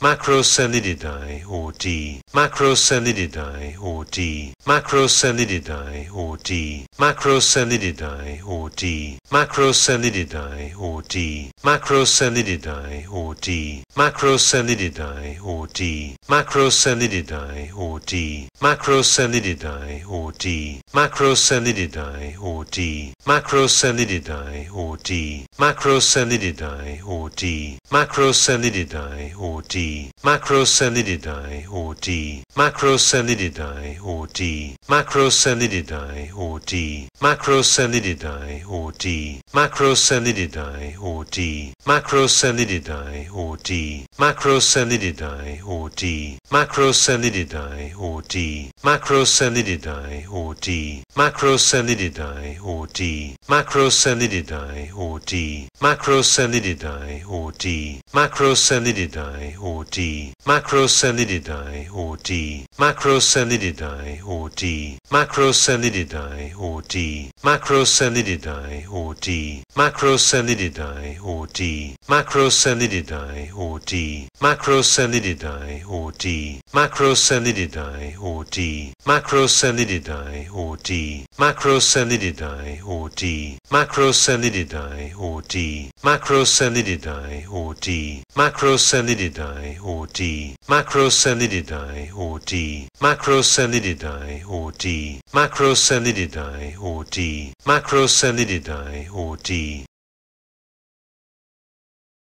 Macrocellididae or D. Macrocellididae or D. Macrocellididae or D macrocellididae or D macrocellididae or D macrocellididae or D macrocellididae or D macrocellididae or D macrocellididae or D macrocellididae or D macrocellididae or D macrocellididae or D macrocellididae or D macrocellididae or D macrocellididae or D macrocellididae or D D. or D. Macrosalididae or D. Macrosalididae or D. Macrosalididae or D. Macrosalididae or D. Macrosalididae or D. Macrosalididae or D. Macrosalididae or D. Macrosalididae or D. Macrosalididae or D. Macrosalididae or D. Macrosalididae or D. Macrosalididae or D. Macrosalididae or D. Macrosalididae or D. Macrosalididae or D. Macrocellididae or D. Macrocellididae or D. Macrocellididae or D. Macrocellididae or D. Macrocellididae or D. Macrocellididae or D. Macrocellididae or D. Macrocellididae or D. Macrocellididae or D. Macrocellididae or D. Macrocellididae or D.